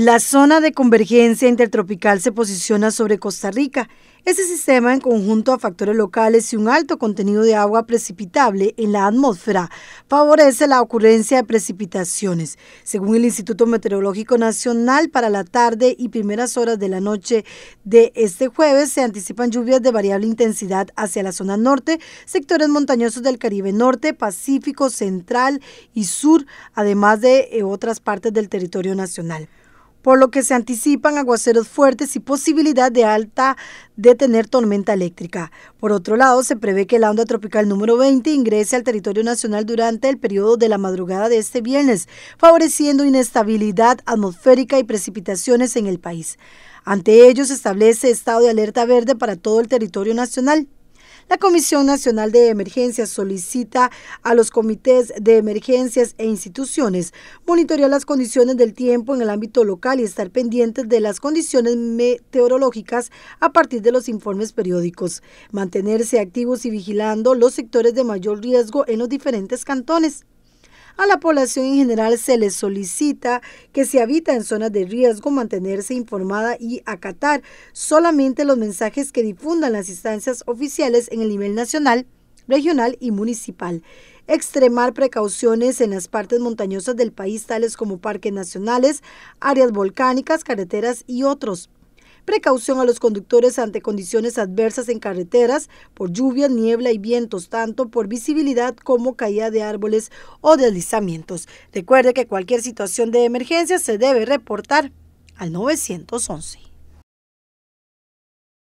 La zona de convergencia intertropical se posiciona sobre Costa Rica. Ese sistema, en conjunto a factores locales y un alto contenido de agua precipitable en la atmósfera, favorece la ocurrencia de precipitaciones. Según el Instituto Meteorológico Nacional, para la tarde y primeras horas de la noche de este jueves se anticipan lluvias de variable intensidad hacia la zona norte, sectores montañosos del Caribe Norte, Pacífico Central y Sur, además de eh, otras partes del territorio nacional por lo que se anticipan aguaceros fuertes y posibilidad de alta de tener tormenta eléctrica. Por otro lado, se prevé que la onda tropical número 20 ingrese al territorio nacional durante el periodo de la madrugada de este viernes, favoreciendo inestabilidad atmosférica y precipitaciones en el país. Ante ello, se establece estado de alerta verde para todo el territorio nacional. La Comisión Nacional de Emergencias solicita a los comités de emergencias e instituciones monitorear las condiciones del tiempo en el ámbito local y estar pendientes de las condiciones meteorológicas a partir de los informes periódicos, mantenerse activos y vigilando los sectores de mayor riesgo en los diferentes cantones. A la población en general se le solicita que si habita en zonas de riesgo mantenerse informada y acatar solamente los mensajes que difundan las instancias oficiales en el nivel nacional, regional y municipal extremar precauciones en las partes montañosas del país, tales como parques nacionales, áreas volcánicas, carreteras y otros precaución a los conductores ante condiciones adversas en carreteras por lluvia, niebla y vientos, tanto por visibilidad como caída de árboles o deslizamientos. Recuerde que cualquier situación de emergencia se debe reportar al 911.